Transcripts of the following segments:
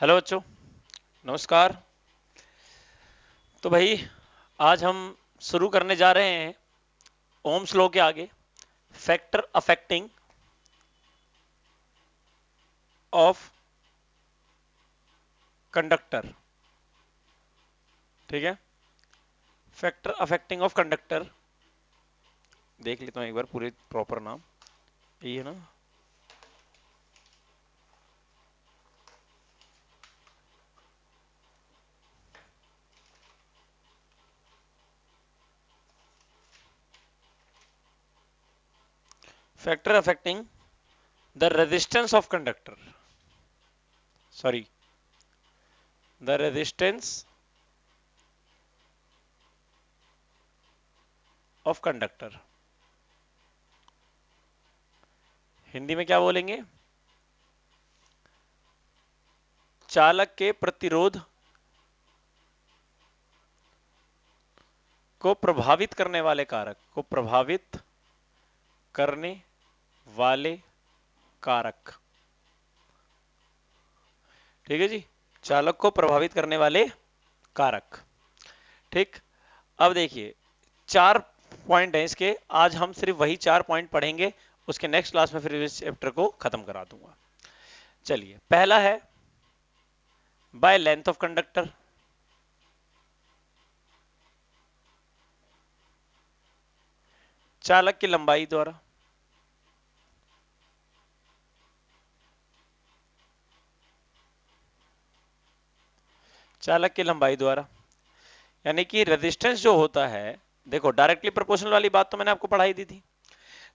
hello बच्चों नमस्कार तो भाई आज हम शुरू करने जा रहे हैं ओम्स लॉ के आगे फैक्टर अफेक्टिंग ऑफ कंडक्टर ठीक है फैक्टर अफेक्टिंग ऑफ कंडक्टर देख लेता हूं एक बार पूरे प्रॉपर नाम यही है ना factor affecting the resistance of conductor sorry the resistance of conductor Hindi में क्या बोलेंगे चालक के प्रतिरोध को प्रभावित करने वाले कारक को प्रभावित करने वाले कारक ठीक है जी चालक को प्रभावित करने वाले कारक ठीक अब देखिए चार पॉइंट हैं इसके आज हम सिर्फ वही चार पॉइंट पढ़ेंगे उसके नेक्स्ट क्लास में फिर इस चैप्टर को खत्म करा दूंगा चलिए पहला है बाय लेंथ ऑफ कंडक्टर चालक की लंबाई द्वारा चालक की लंबाई द्वारा यानी कि रेजिस्टेंस जो होता है देखो डायरेक्टली प्रोपोर्शनल वाली बात तो मैंने आपको पढ़ाई दी थी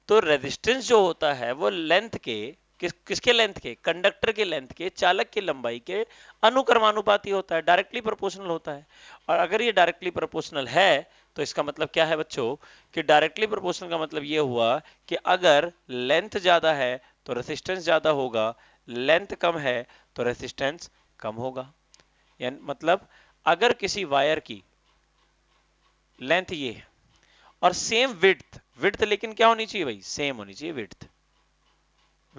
तो रेजिस्टेंस जो होता है वो लेंथ के किस किसके लेंथ के कंडक्टर के लेंथ के चालक की लंबाई के अनुक्रमानुपाती होता है डायरेक्टली प्रोपोर्शनल होता है और अगर ये डायरेक्टली प्रोपोर्शनल है तो इसका मतलब क्या है बच्चों कि डायरेक्टली प्रोपोर्शनल का मतलब ये हुआ कि अगर लेंथ ज्यादा है तो रेसिस्टेंस ज्यादा होगा लेंथ कम है तो रेसिस्टेंस कम होगा मतलब अगर किसी वायर की लेंथ ये है और सेम विड्थ विड्थ लेकिन क्या होनी चाहिए भाई सेम होनी चाहिए विड्थ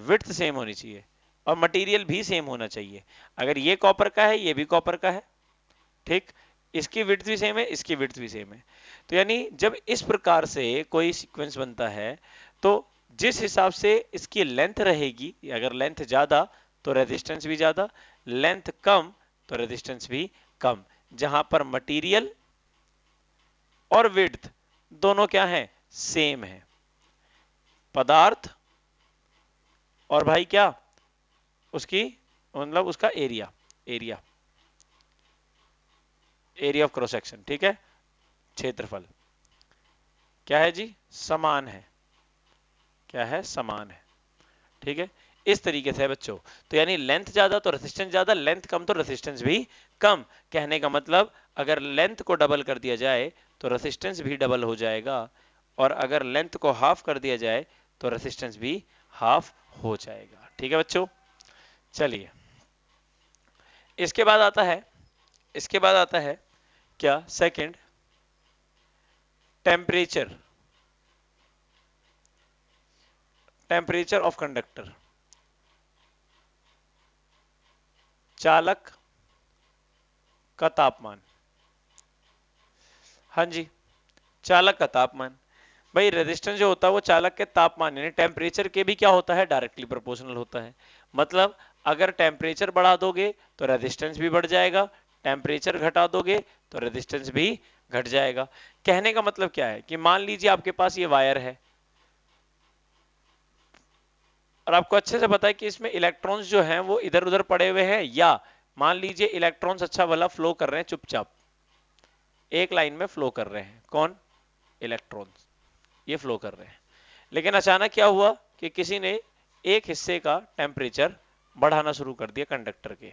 विड्थ सेम होनी चाहिए और मटेरियल भी सेम होना चाहिए अगर ये कॉपर का है ये भी कॉपर का है ठीक इसकी विड्थ भी सेम है इसकी विड्थ भी सेम है तो यानी जब इस प्रकार से कोई सीक्वेंस बनता है तो जिस हिसाब से इसकी लेंथ रहेगी अगर लेंथ ज़्यादा तो रेजिस्टेंस भी ज़्यादा लेंथ कम तो रेजिस्टेंस भी कम जहां पर मटेरियल और विड्थ दोनों क्या है सेम है पदार्थ और भाई क्या उसकी मतलब उसका area area area of cross section ठीक है क्षेत्रफल क्या है जी समान है क्या है समान है ठीक है इस तरीके से बच्चों तो यानी लेंथ ज़्यादा तो रेसिस्टेंस ज़्यादा लेंथ कम तो रेसिस्टेंस भी कम कहने का मतलब अगर लेंथ को डबल कर दिया जाए तो रेसिस्टेंस भी डबल हो जाएगा और अगर लेंथ को हाफ कर दिया जाए तो रेसिस्टेंस भी हाफ हो जाएगा ठीक है बच्चों चलिए इसके बाद आता है इसके बाद आता है क्या second temperature temperature of conductor चालक का तापमान हाँ जी चालक का तापमान भाई रेजिस्टेंस जो होता है वो चालक के तापमान यानी टेम्परेचर के भी क्या होता है डायरेक्टली प्रोपोर्शनल होता है मतलब अगर टेम्परेचर बढ़ा दोगे तो रेजिस्टेंस भी बढ़ जाएगा टेम्परेचर घटा दोगे तो रेजिस्टेंस भी घट जाएगा कहने का मतलब क्या है कि मान लीजिए आपके पास ये वायर है और आपको अच्छे से पता है कि इसमें इलेक्ट्रॉन्स जो हैं वो इधर उधर पड़े हुए हैं या मान लीजिए इलेक्ट्रॉन्स अच्छा वाला फ्लो कर रहे हैं चुपचाप एक लाइन में फ्लो कर रहे हैं कौन इलेक्ट्रॉन्स ये फ्लो कर रहे हैं लेकिन अचानक क्या हुआ कि किसी ने एक हिस्से का टेम्परेचर बढ़ाना शुरू कर दिया कंडक्टर के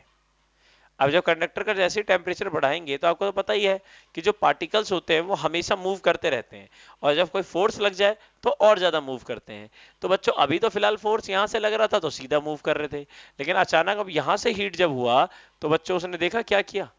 अब जब कंडक्टर का जैसे टेम्परेचर बढ़ाएंगे तो आपको तो पता ही है कि जो पार्टिकल्स होते हैं वो हमेशा मूव करते रहते हैं और जब कोई फोर्स लग जाए तो और ज़्यादा मूव करते हैं तो बच्चों अभी तो फिलहाल फोर्स यहाँ से लग रहा था तो सीधा मूव कर रहे थे लेकिन अचानक अब यहाँ से हीट जब हुआ तो बच्चों उसने देखा क्या किया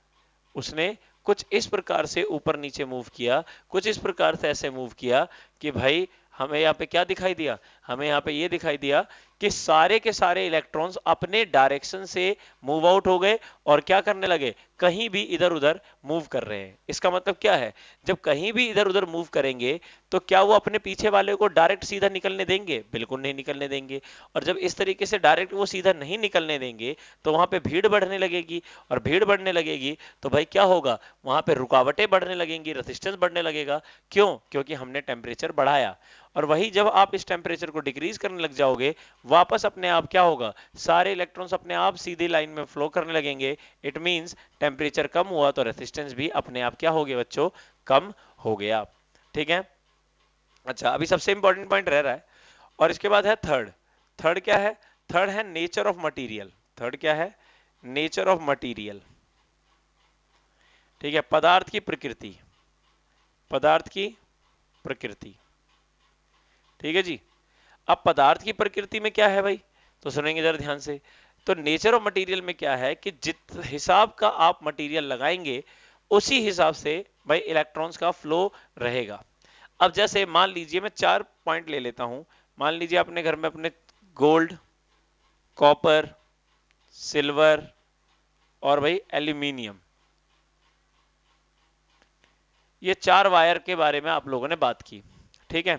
उसने कुछ इस प्रकार से ऊपर नीचे मूव किया कुछ इस प्रकार से ऐसे मूव किया कि भाई हमें यहाँ पे क्या दिखाई दिया हमें यहाँ पे ये दिखाई दिया कि सारे के सारे इलेक्ट्रॉन्स अपने डायरेक्शन से मूव आउट हो गए और क्या करने लगे कहीं भी इधर उधर मूव कर रहे हैं इसका मतलब क्या है जब कहीं भी इधर उधर मूव करेंगे तो क्या वो अपने पीछे वाले को डायरेक्ट सीधा निकलने देंगे बिल्कुल नहीं निकलने देंगे और जब इस तरीके से डायरेक्ट वो सीधा नहीं निकलने देंगे तो वहां पर भीड़ बढ़ने लगेगी और भीड़ बढ़ने लगेगी तो भाई क्या होगा वहां पर रुकावटें बढ़ने लगेंगी रेजिस्टेंस बढ़ने लगेगा क्यों क्योंकि हमने टेम्परेचर बढ़ाया और वही जब आप इस टेम्परेचर को डिक्रीज करने लग जाओगे वापस अपने आप क्या होगा सारे इलेक्ट्रॉन्स अपने आप सीधे लाइन में फ्लो करने लगेंगे इट मींस टेम्परेचर कम हुआ तो रेसिस्टेंस भी अपने आप क्या हो गया बच्चों कम हो गया ठीक है अच्छा अभी सबसे इंपॉर्टेंट पॉइंट रह रहा है और इसके बाद है थर्ड थर्ड क्या है थर्ड है नेचर ऑफ मटीरियल थर्ड क्या है नेचर ऑफ मटीरियल ठीक है पदार्थ की प्रकृति पदार्थ की प्रकृति ठीक है जी अब पदार्थ की प्रकृति में क्या है भाई तो सुनेंगे जरा ध्यान से तो नेचर ऑफ मटेरियल में क्या है कि जित हिसाब का आप मटेरियल लगाएंगे उसी हिसाब से भाई इलेक्ट्रॉन्स का फ्लो रहेगा अब जैसे मान लीजिए मैं चार पॉइंट ले लेता हूं मान लीजिए अपने घर में अपने गोल्ड कॉपर सिल्वर और भाई एल्यूमिनियम ये चार वायर के बारे में आप लोगों ने बात की ठीक है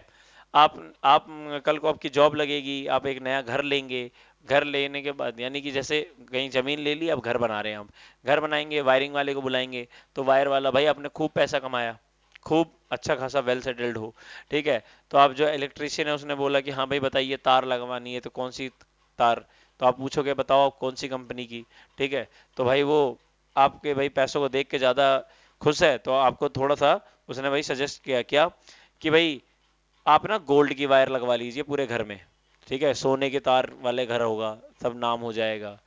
आप आप कल को आपकी जॉब लगेगी आप एक नया घर लेंगे घर लेने के बाद यानी कि जैसे कहीं ज़मीन ले ली अब घर बना रहे हैं हम घर बनाएंगे वायरिंग वाले को बुलाएंगे तो वायर वाला भाई आपने खूब पैसा कमाया खूब अच्छा खासा वेल सेटल्ड हो ठीक है तो आप जो इलेक्ट्रिशियन है उसने बोला कि हाँ भाई बताइए तार लगवानी है तो कौन सी तार तो आप पूछोगे बताओ आप कौन सी कंपनी की ठीक है तो भाई वो आपके भाई पैसों को देख के ज़्यादा खुश है तो आपको थोड़ा सा उसने भाई सजेस्ट किया क्या कि भाई आप ना गोल्ड की वायर लगवा लीजिए पूरे घर में ठीक है सोने के तार वाले घर होगा सब नाम हो जाएगा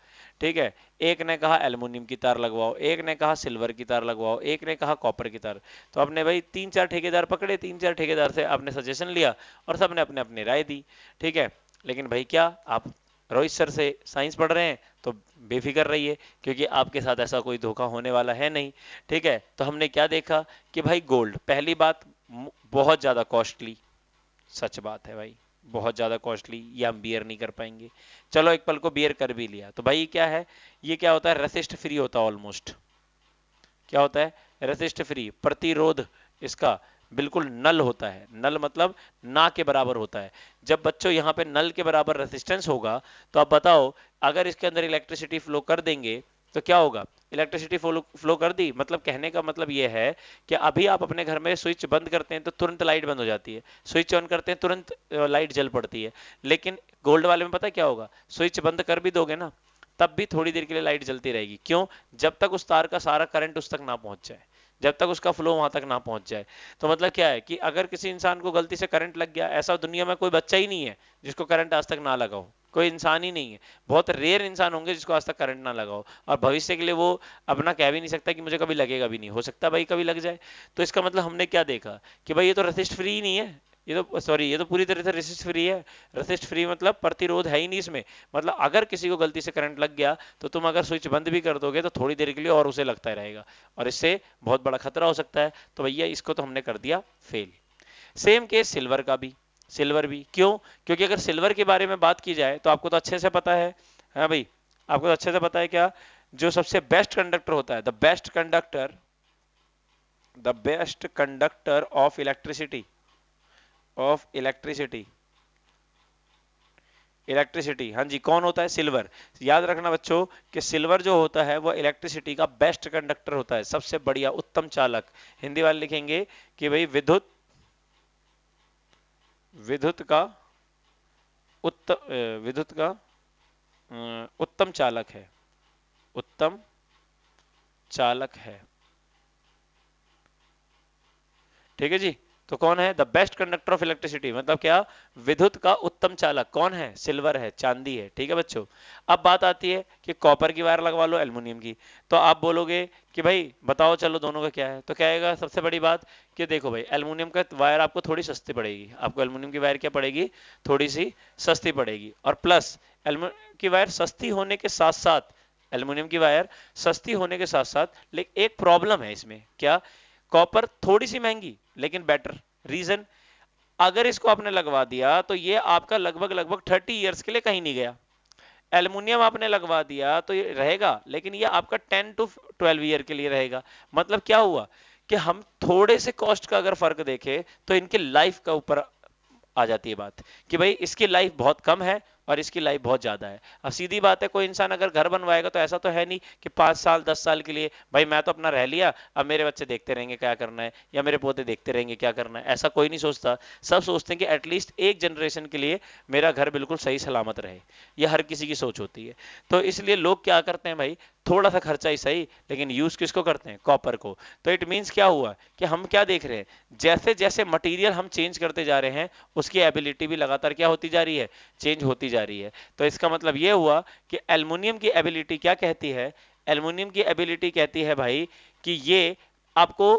ठीक है एक ने कहा एल्यूमिनियम की तार लगवाओ एक ने कहा सिल्वर की तार लगवाओ एक ने कहा कॉपर की तार तो आपने भाई तीन चार ठेकेदार पकड़े तीन चार ठेकेदार से आपने सजेशन लिया और सबने अपने अपने अपनी राय दी ठीक है लेकिन भाई क्या आप रोहित सर से साइंस पढ़ रहे हैं तो बेफिक्र रहिए क्योंकि आपके साथ ऐसा कोई धोखा होने वाला है नहीं ठीक है तो हमने क्या देखा कि भाई गोल्ड पहली बात बहुत ज़्यादा कॉस्टली सच बात है भाई बहुत ज़्यादा कॉस्टली ये हम बियर नहीं कर पाएंगे चलो एक पल को बियर कर भी लिया तो भाई क्या है ये क्या होता है रसिस्ट फ्री होता ऑलमोस्ट क्या होता है रसिस्ट फ्री प्रतिरोध इसका बिल्कुल नल होता है नल मतलब ना के बराबर होता है जब बच्चों यहाँ पे नल के बराबर रेसिस्टेंस होगा तो आप बताओ अगर इसके अंदर इलेक्ट्रिसिटी फ्लो कर देंगे तो क्या होगा इलेक्ट्रिसिटी फ्लो कर दी मतलब कहने का मतलब ये है कि अभी आप अपने घर में स्विच बंद करते हैं तो तुरंत लाइट बंद हो जाती है स्विच ऑन करते हैं तुरंत लाइट जल पड़ती है लेकिन गोल्ड वाले में पता क्या होगा स्विच बंद कर भी दोगे ना तब भी थोड़ी देर के लिए लाइट जलती रहेगी क्यों जब तक उस तार का सारा करंट उस तक ना पहुंच जाए जब तक उसका फ्लो वहां तक ना पहुंच जाए तो मतलब क्या है कि अगर किसी इंसान को गलती से करंट लग गया ऐसा दुनिया में कोई बच्चा ही नहीं है जिसको करंट आज तक ना लगा हो कोई इंसान ही नहीं है बहुत रेयर इंसान होंगे जिसको आज तक करंट ना लगाओ और भविष्य के लिए वो अपना कह भी नहीं सकता कि मुझे कभी लगेगा भी नहीं हो सकता भाई कभी लग जाए तो इसका मतलब हमने क्या देखा कि भाई ये तो रसिस्ट फ्री ही नहीं है ये तो सॉरी ये तो पूरी तरह से रेसिस्ट फ्री है रेसिस्ट फ्री मतलब प्रतिरोध है ही नहीं इसमें मतलब अगर किसी को गलती से करंट लग गया तो तुम अगर स्विच बंद भी कर दोगे तो थोड़ी देर के लिए और उसे लगता रहेगा और इससे बहुत बड़ा खतरा हो सकता है तो भैया इसको तो हमने कर दिया फेल सेम केस सिल्वर का भी सिल्वर भी क्यों क्योंकि अगर सिल्वर के बारे में बात की जाए तो आपको तो अच्छे से पता है हाँ भाई आपको तो अच्छे से पता है क्या जो सबसे बेस्ट कंडक्टर होता है the best conductor the best conductor of electricity of electricity electricity हाँ जी कौन होता है सिल्वर याद रखना बच्चों कि सिल्वर जो होता है वो इलेक्ट्रिसिटी का बेस्ट कंडक्टर होता है सबसे बढ़िया उत्तम चालक हिंदी वाले लिखेंगे कि भाई विद्युत विद्युत का उत्तम विद्युत का उत्तम चालक है उत्तम चालक है ठीक है जी तो कौन है the best conductor of electricity मतलब क्या विद्युत का उत्तम चालक कौन है सिल्वर है चांदी है ठीक है बच्चों अब बात आती है कि कॉपर की वायर लगवा लो एल्यूमिनियम की तो आप बोलोगे कि भाई बताओ चलो दोनों का क्या है तो क्या आएगा सबसे बड़ी बात कि देखो भाई एल्यूमिनियम का वायर आपको थोड़ी सस्ती पड़ेगी आपको एल्यूमिनियम की वायर क्या पड़ेगी थोड़ी सी सस्ती पड़ेगी और प्लस एल्यूमिनियम की वायर सस्ती होने के साथ साथ एल्यूमिनियम की वायर सस्ती होने के साथ साथ लेकिन एक प्रॉब्लम है इसमें क्या कॉपर थोड़ी सी महंगी लेकिन बेटर रीजन अगर इसको आपने लगवा दिया तो ये आपका लगभग लगभग थर्टी ईयर्स के लिए कहीं नहीं गया एल्यूमिनियम आपने लगवा दिया तो ये रहेगा लेकिन ये आपका टेन टू ट्वेल्व ईयर के लिए रहेगा मतलब क्या हुआ कि हम थोड़े से कॉस्ट का अगर फर्क देखें तो इनकी लाइफ का ऊपर आ जाती है बात कि भाई इसकी लाइफ बहुत कम है और इसकी लाइफ बहुत ज़्यादा है अब सीधी बात है कोई इंसान अगर घर बनवाएगा तो ऐसा तो है नहीं कि पांच साल दस साल के लिए भाई मैं तो अपना रह लिया अब मेरे बच्चे देखते रहेंगे क्या करना है या मेरे पोते देखते रहेंगे क्या करना है ऐसा कोई नहीं सोचता सब सोचते हैं कि एटलीस्ट एक जनरेशन के लिए मेरा घर बिल्कुल सही सलामत रहे यह हर किसी की सोच होती है तो इसलिए लोग क्या करते हैं भाई थोड़ा सा खर्चा ही सही लेकिन यूज किसको करते हैं कॉपर को तो इट मीन्स क्या हुआ कि हम क्या देख रहे हैं जैसे जैसे मटेरियल हम चेंज करते जा रहे हैं उसकी एबिलिटी भी लगातार क्या होती जा रही है चेंज होती जा रही है तो इसका मतलब ये हुआ कि एल्यूमिनियम की एबिलिटी क्या कहती है एल्यूमिनियम की एबिलिटी कहती है भाई कि ये आपको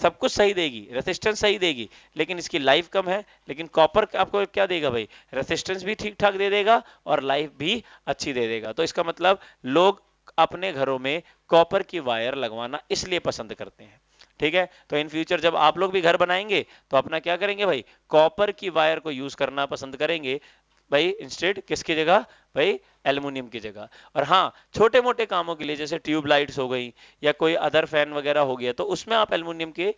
सब कुछ सही देगी रेसिस्टेंस सही देगी लेकिन इसकी लाइफ कम है लेकिन कॉपर आपको क्या देगा भाई रेसिस्टेंस भी ठीक ठाक दे देगा और लाइफ भी अच्छी दे देगा तो इसका मतलब लोग अपने घरों में कॉपर की वायर लगवाना इसलिए पसंद करते हैं ठीक है तो इन फ्यूचर जब आप लोग भी घर बनाएंगे तो अपना क्या करेंगे भाई कॉपर की वायर को यूज करना पसंद करेंगे भाई इंस्टेड किसकी जगह भाई एल्यूमिनियम की जगह और हाँ छोटे मोटे कामों के लिए जैसे लाइट्स हो गई या कोई अदर फैन वगैरह हो गया तो उसमें आप एल्यूमिनियम के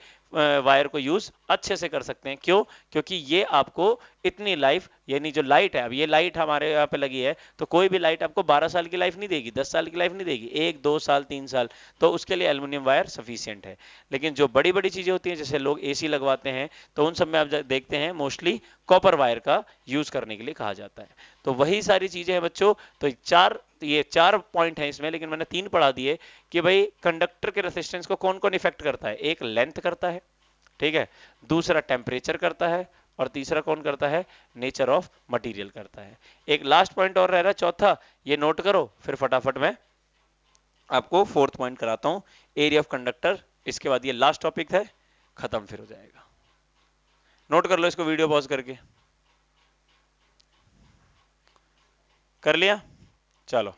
वायर को यूज अच्छे से कर सकते हैं क्यों क्योंकि ये आपको इतनी लाइफ यानी जो लाइट है अब ये लाइट हमारे यहाँ पे लगी है तो कोई भी लाइट आपको 12 साल की लाइफ नहीं देगी 10 साल की लाइफ नहीं देगी एक दो साल तीन साल तो उसके लिए एल्यूमिनियम वायर सफिशियंट है लेकिन जो बड़ी बड़ी चीजें होती हैं जैसे लोग ए लगवाते हैं तो उन सब में आप देखते हैं मोस्टली कॉपर वायर का यूज करने के लिए कहा जाता है तो वही सारी चीजें बच्चों तो चार ये चार पॉइंट है इसमें लेकिन मैंने तीन पढ़ा दिए कि भाई कंडक्टर के रेसिस्टेंस को कौन कौन इफेक्ट करता है एक लेंथ करता है ठीक है दूसरा टेम्परेचर करता है और तीसरा कौन करता है नेचर ऑफ मटेरियल करता है एक लास्ट पॉइंट और रह रहा चौथा ये नोट करो फिर फटाफट में आपको फोर्थ पॉइंट कराता हूं एरिया ऑफ कंडक्टर इसके बाद ये लास्ट टॉपिक है खत्म फिर हो जाएगा नोट कर लो इसको वीडियो पॉज करके कर लिया चलो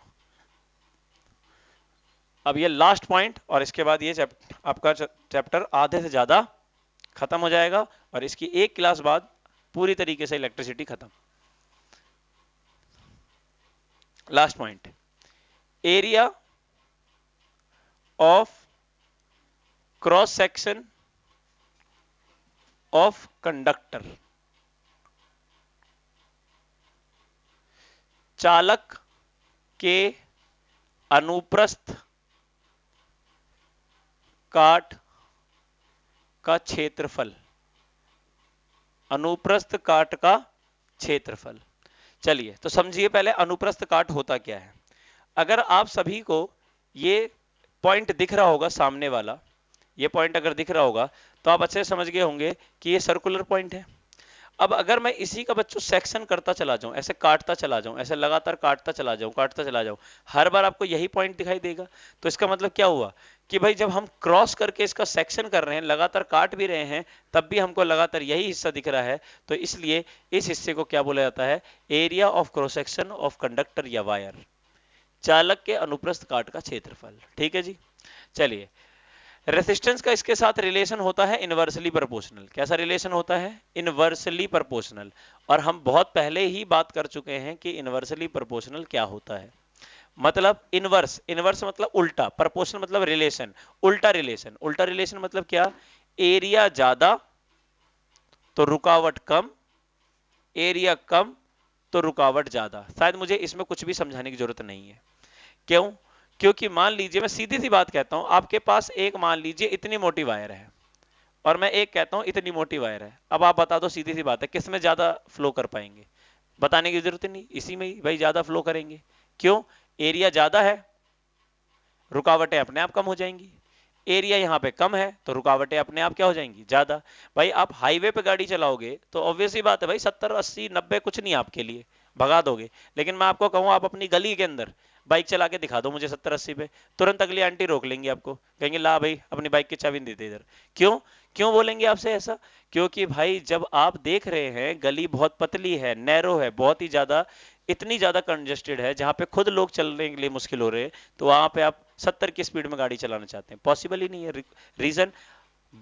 अब ये लास्ट पॉइंट और इसके बाद ये चैप, आपका चैप्टर आधे से ज्यादा खत्म हो जाएगा और इसकी एक क्लास बाद पूरी तरीके से इलेक्ट्रिसिटी खत्म last point area of cross section of conductor चालक के अनुप्रस्थ काट का क्षेत्रफल अनुप्रस्थ काट का क्षेत्रफल चलिए तो समझिए पहले अनुप्रस्थ काट होता क्या है अगर आप सभी को ये पॉइंट दिख रहा होगा सामने वाला ये पॉइंट अगर दिख रहा होगा तो आप अच्छे समझ गए होंगे कि ये सर्कुलर पॉइंट है अब अगर मैं इसी का बच्चों सेक्शन करता चला जाऊं ऐसे काटता चला जाऊं ऐसे लगातार काटता चला जाऊं काटता चला जाऊं हर बार आपको यही पॉइंट दिखाई देगा तो इसका मतलब क्या हुआ कि भाई जब हम क्रॉस करके इसका सेक्शन कर रहे हैं लगातार काट भी रहे हैं तब भी हमको लगातार यही हिस्सा दिख रहा है तो इसलिए इस हिस्से को क्या बोला जाता है area of cross section of conductor या वायर चालक के अनुप्रस्थ काट का क्षेत्रफल ठीक है जी चलिए रेसिस्टेंस का इसके साथ रिलेशन होता है इनवर्सली प्रोपोर्शनल कैसा रिलेशन होता है इनवर्सली प्रोपोर्शनल और हम बहुत पहले ही बात कर चुके हैं कि इनवर्सली प्रोपोर्शनल क्या होता है मतलब इनवर्स इनवर्स मतलब उल्टा प्रोपोर्शनल मतलब रिलेशन उल्टा रिलेशन उल्टा रिलेशन मतलब क्या एरिया ज्यादा तो रुकावट कम एरिया कम तो रुकावट ज्यादा शायद मुझे इसमें कुछ भी समझाने की जरूरत नहीं है क्यों क्योंकि मान लीजिए मैं सीधी सी बात कहता हूं आपके पास एक मान लीजिए इतनी मोटी वायर है और मैं एक कहता हूं इतनी मोटी वायर है अब आप बता दो सीधी सी बात है किसमें ज्यादा फ्लो कर पाएंगे बताने की जरूरत नहीं इसी में ही भाई ज्यादा फ्लो करेंगे क्यों एरिया ज्यादा है रुकावटें अपने आप कम हो जाएंगी एरिया यहाँ पे कम है तो रुकावटें अपने आप क्या हो जाएंगी ज्यादा भाई आप हाईवे पे गाड़ी चलाओगे तो ऑब्वियसली बात है भाई सत्तर अस्सी नब्बे कुछ नहीं आपके लिए भगा दोगे लेकिन मैं आपको कहूँ आप अपनी गली के अंदर बाइक चला के दिखा दो मुझे सत्तर अस्सी पे तुरंत अगली आंटी रोक लेंगी आपको कहेंगे ला भाई अपनी बाइक की चाबी दे इधर क्यों क्यों बोलेंगे आपसे ऐसा क्योंकि भाई जब आप देख रहे हैं गली बहुत पतली है नैरो है बहुत ही ज्यादा इतनी ज्यादा कंजेस्टेड है जहां पे खुद लोग चलने के लिए मुश्किल हो रहे हैं तो वहां पे आप सत्तर की स्पीड में गाड़ी चलाना चाहते हैं पॉसिबल ही नहीं है रीजन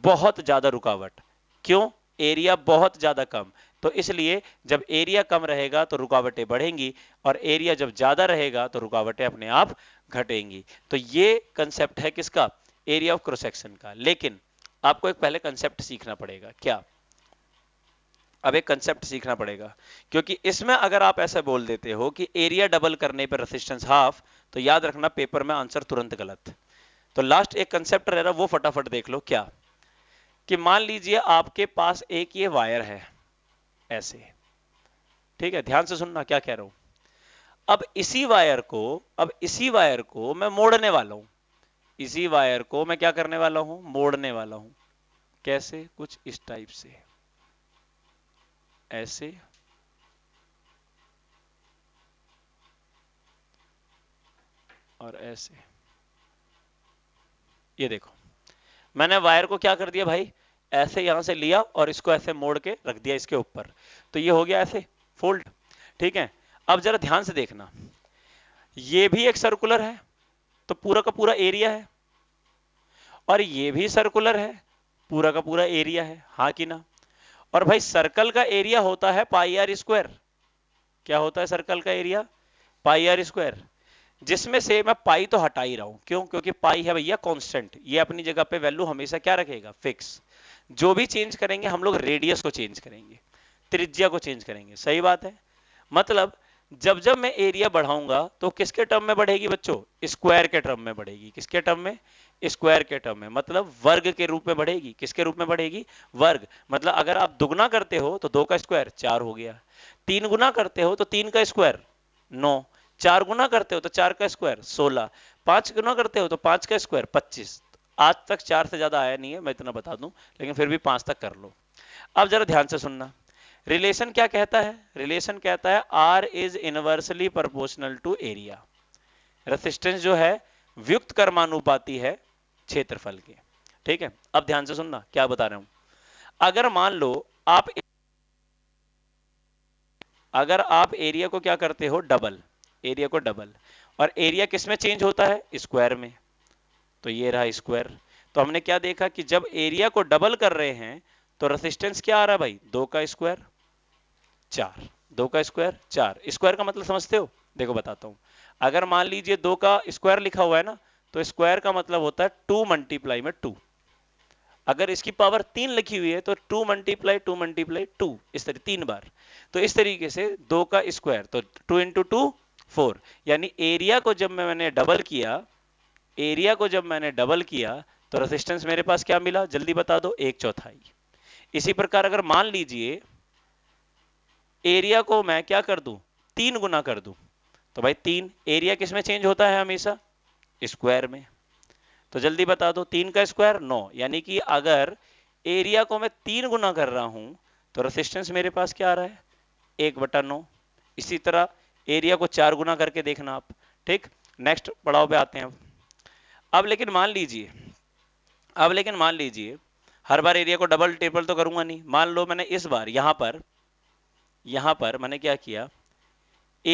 बहुत ज्यादा रुकावट क्यों एरिया बहुत ज्यादा कम तो इसलिए जब एरिया कम रहेगा तो रुकावटें बढ़ेंगी और एरिया जब ज़्यादा रहेगा तो रुकावटें अपने आप घटेंगी तो ये कंसेप्ट है किसका एरिया ऑफ क्रॉस सेक्शन का लेकिन आपको एक पहले कंसेप्ट सीखना पड़ेगा क्या अब एक कंसेप्ट सीखना पड़ेगा क्योंकि इसमें अगर आप ऐसा बोल देते हो कि एरिया डबल करने पर रेसिस्टेंस हाफ तो याद रखना पेपर में आंसर तुरंत गलत तो लास्ट एक कंसेप्ट रह रहा वो फटाफट देख लो क्या कि मान लीजिए आपके पास एक ये वायर है ऐसे ठीक है ध्यान से सुनना क्या कह रहा हूं अब इसी वायर को अब इसी वायर को मैं मोड़ने वाला हूं इसी वायर को मैं क्या करने वाला हूं मोड़ने वाला हूं कैसे कुछ इस टाइप से ऐसे और ऐसे ये देखो मैंने वायर को क्या कर दिया भाई ऐसे यहां से लिया और इसको ऐसे मोड़ के रख दिया इसके ऊपर तो ये हो गया ऐसे फोल्ड ठीक है अब जरा ध्यान से देखना ये भी एक सर्कुलर है तो पूरा का पूरा एरिया है और ये भी सर्कुलर है पूरा का पूरा एरिया है हा कि ना और भाई सर्कल का एरिया होता है पाई आर स्क्वायर क्या होता है सर्कल का एरिया पाई आर स्क्वायर जिसमें से मैं पाई तो हटा ही रहा हूं क्यों क्योंकि पाई है भैया कांस्टेंट ये अपनी जगह पे वैल्यू हमेशा क्या रखेगा फिक्स जो भी चेंज करेंगे हम लोग रेडियस को चेंज करेंगे त्रिज्या को चेंज करेंगे सही बात है मतलब जब जब मैं एरिया बढ़ाऊंगा तो किसके टर्म में बढ़ेगी बच्चों स्क्वायर के टर्म में बढ़ेगी किसके टर्म में स्क्वायर के टर्म में मतलब वर्ग के रूप में बढ़ेगी किसके रूप में बढ़ेगी वर्ग मतलब अगर आप दुगुना करते हो तो दो का स्क्वायर चार हो गया तीन गुना करते हो तो तीन का स्क्वायर नौ चार गुना करते हो तो चार का स्क्वायर सोलह पांच गुना करते हो तो पांच का स्क्वायर पच्चीस आज तक चार से ज़्यादा आया नहीं है मैं इतना बता दूं लेकिन फिर भी पांच तक कर लो अब जरा ध्यान से सुनना रिलेशन क्या कहता है रिलेशन कहता है R is inversely proportional to area resistance जो है व्युक्त कर्मानुपाती है क्षेत्रफल के ठीक है अब ध्यान से सुनना क्या बता रहा हूं अगर मान लो आप अगर आप एरिया को क्या करते हो डबल एरिया को डबल और एरिया किसमें चेंज होता है स्क्वायर में तो ये रहा स्क्वायर तो हमने क्या देखा कि जब एरिया को डबल कर रहे हैं तो रेसिस्टेंस क्या आ रहा है भाई दो का स्क्वायर चार दो का स्क्वायर चार स्क्वायर का मतलब समझते हो देखो बताता हूं अगर मान लीजिए दो का स्क्वायर लिखा हुआ है ना तो स्क्वायर का मतलब होता है टू मल्टीप्लाई में टू अगर इसकी पावर तीन लिखी हुई है तो two multiply two multiply two इस तरह तीन बार तो इस तरीके से दो का स्क्वायर तो टू इंटू टू फोर यानी एरिया को जब मैंने डबल किया एरिया को जब मैंने डबल किया तो रेसिस्टेंस मेरे पास क्या मिला जल्दी बता दो एक चौथाई इसी प्रकार अगर मान लीजिए एरिया को मैं क्या कर दू तीन गुना कर दू तो भाई तीन एरिया किस में चेंज होता है हमेशा स्क्वायर में तो जल्दी बता दो तीन का स्क्वायर नौ यानी कि अगर एरिया को मैं तीन गुना कर रहा हूं तो रेसिस्टेंस मेरे पास क्या आ रहा है एक बटा नौ इसी तरह एरिया को चार गुना करके देखना आप ठीक नेक्स्ट पड़ाव पे आते हैं अब लेकिन मान लीजिए अब लेकिन मान लीजिए हर बार एरिया को डबल टेबल तो करूंगा नहीं मान लो मैंने इस बार यहां पर यहां पर मैंने क्या किया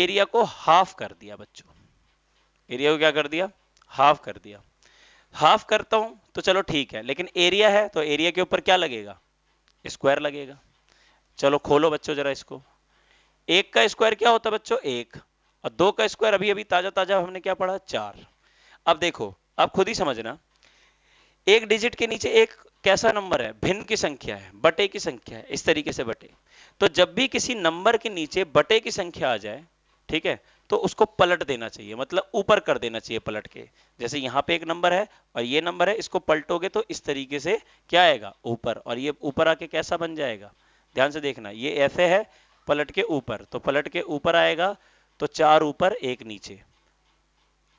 एरिया को हाफ कर दिया बच्चों एरिया को क्या कर दिया हाफ कर दिया हाफ करता हूं तो चलो ठीक है लेकिन एरिया है तो एरिया के ऊपर क्या लगेगा स्क्वायर लगेगा चलो खोलो बच्चों जरा इसको एक का स्क्वायर क्या होता बच्चों एक और दो का स्क्वायर अभी अभी ताजा ताजा हमने क्या पढ़ा चार अब देखो आप खुद ही समझना एक डिजिट के नीचे एक कैसा नंबर है भिन्न की संख्या है बटे की संख्या है इस तरीके से बटे तो जब भी किसी नंबर के नीचे बटे की संख्या आ जाए ठीक है तो उसको पलट देना चाहिए मतलब ऊपर कर देना चाहिए पलट के जैसे यहां पे एक नंबर है और ये नंबर है इसको पलटोगे तो इस तरीके से क्या आएगा ऊपर और ये ऊपर आके कैसा बन जाएगा ध्यान से देखना ये ऐसे है पलट के ऊपर तो पलट के ऊपर आएगा तो चार ऊपर एक नीचे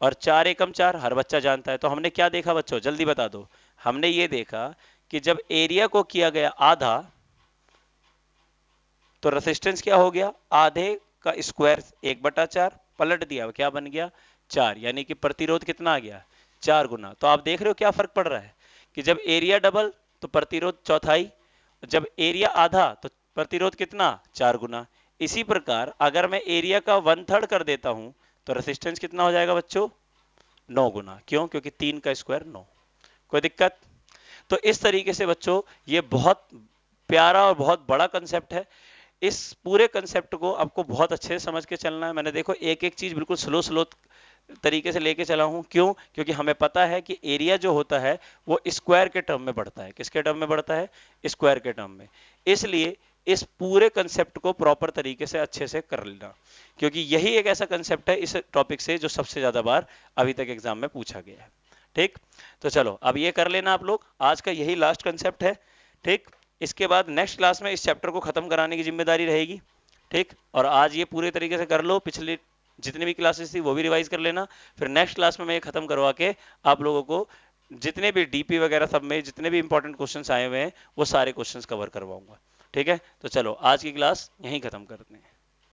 और चार एकम चार हर बच्चा जानता है तो हमने क्या देखा बच्चों जल्दी बता दो हमने ये देखा कि जब एरिया को किया गया आधा तो रेसिस्टेंस क्या हो गया आधे का स्क्वायर एक बटा चार पलट दिया क्या बन गया चार यानी कि प्रतिरोध कितना आ गया चार गुना तो आप देख रहे हो क्या फर्क पड़ रहा है कि जब एरिया डबल तो प्रतिरोध चौथाई जब एरिया आधा तो प्रतिरोध कितना चार गुना इसी प्रकार अगर मैं एरिया का वन थर्ड कर देता हूं तो रेसिस्टेंस कितना हो जाएगा बच्चों नौ गुना क्यों क्योंकि तीन का स्क्वायर नौ कोई दिक्कत तो इस तरीके से बच्चों ये बहुत प्यारा और बहुत बड़ा कंसेप्ट है इस पूरे कंसेप्ट को आपको बहुत अच्छे से समझ के चलना है मैंने देखो एक एक चीज बिल्कुल स्लो स्लो तरीके से लेके चला हूं क्यों क्योंकि हमें पता है कि एरिया जो होता है वो स्क्वायर के टर्म में बढ़ता है किसके टर्म में बढ़ता है स्क्वायर के टर्म में इसलिए इस पूरे कंसेप्ट को प्रॉपर तरीके से अच्छे से कर लेना क्योंकि यही एक ऐसा कंसेप्ट है इस टॉपिक से जो सबसे ज़्यादा बार अभी तक एग्जाम में पूछा गया है ठीक तो चलो अब ये कर लेना आप लोग आज का यही लास्ट कंसेप्ट है ठीक इसके बाद नेक्स्ट क्लास में इस चैप्टर को खत्म कराने की जिम्मेदारी रहेगी ठीक और आज ये पूरे तरीके से कर लो पिछले जितनी भी क्लासेस थी वो भी रिवाइज कर लेना फिर नेक्स्ट क्लास में मैं ये खत्म करवा के आप लोगों को जितने भी डीपी वगैरह सब में जितने भी इंपॉर्टेंट क्वेश्चंस आए हुए हैं वो सारे क्वेश्चंस कवर करवाऊंगा ठीक है तो चलो आज की क्लास यहीं ख़त्म करते हैं